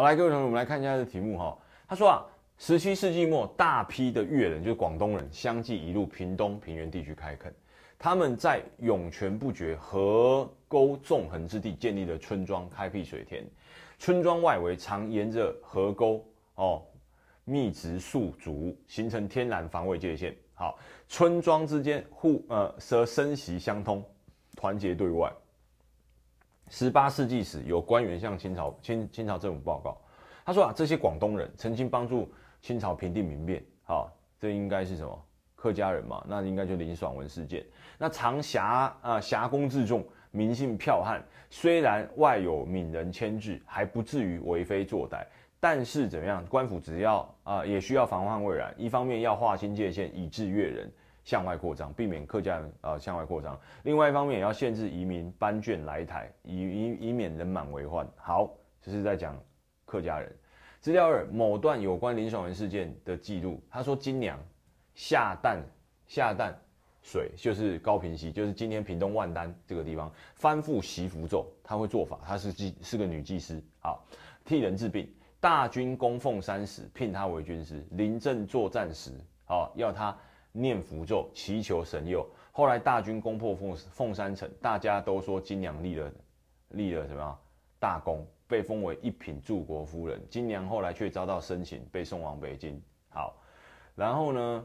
好，来各位同学，我们来看一下这题目哈。他说啊，十七世纪末，大批的越人，就是广东人，相继一路平东平原地区开垦。他们在涌泉不绝、河沟纵横之地建立了村庄，开辟水田。村庄外围常沿着河沟哦，密植树竹，形成天然防卫界限。好，村庄之间互呃，则生息相通，团结对外。十八世纪时，有官员向清朝清清朝政府报告，他说啊，这些广东人曾经帮助清朝平定民变，好，这应该是什么客家人嘛？那应该就林爽文事件。那长侠啊侠功自重，民性剽悍，虽然外有闽人牵制，还不至于为非作歹，但是怎么样？官府只要啊，也需要防患未然，一方面要划清界限以制越人。向外扩张，避免客家人啊向外扩张。另外一方面也要限制移民搬眷来台，以以以免人满为患。好，这是在讲客家人。资料二，某段有关林爽文事件的记录，他说金娘下蛋下蛋水就是高平溪，就是今天屏东万丹这个地方翻覆习符咒，他会做法，他是技是个女祭司，好替人治病。大军攻奉山时聘他为军师，临阵作战时好要他。念符咒，祈求神佑。后来大军攻破凤凤山城，大家都说金娘立了立了什么大功，被封为一品柱国夫人。金娘后来却遭到申擒，被送往北京。好，然后呢，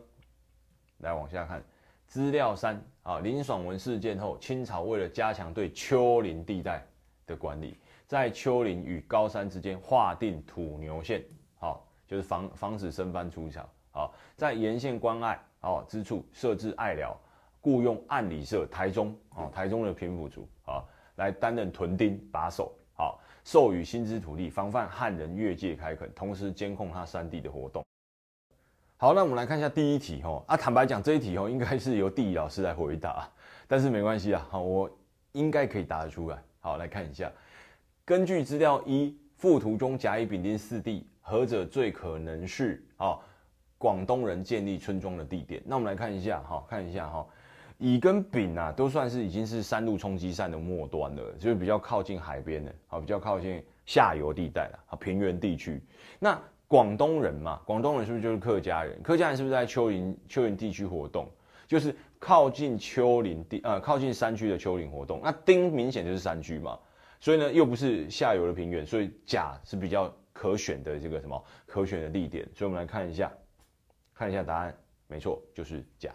来往下看资料三啊。林爽文事件后，清朝为了加强对丘陵地带的管理，在丘陵与高山之间划定土牛线。好。就是防防止生番出抢，好，在沿线关隘哦之处设置隘寮，雇佣暗里社台中哦台中的平埔族啊来担任屯丁把守，好，授予薪资土地，防范汉人越界开垦，同时监控他山地的活动。好，那我们来看一下第一题哦啊，坦白讲这一题哦应该是由地理老师来回答，但是没关系啊，好，我应该可以答得出来。好，来看一下，根据资料一附图中甲乙丙丁四地。何者最可能是啊，广东人建立村庄的地点。那我们来看一下，哈，看一下哈，乙跟丙啊，都算是已经是山路冲击扇的末端了，就是比较靠近海边的，哦，比较靠近下游地带了，哦，平原地区。那广东人嘛，广东人是不是就是客家人？客家人是不是在丘陵、丘陵地区活动？就是靠近丘陵地，呃，靠近山区的丘陵活动。那丁明显就是山区嘛，所以呢，又不是下游的平原，所以甲是比较。可选的这个什么可选的地点，所以我们来看一下，看一下答案，没错，就是甲。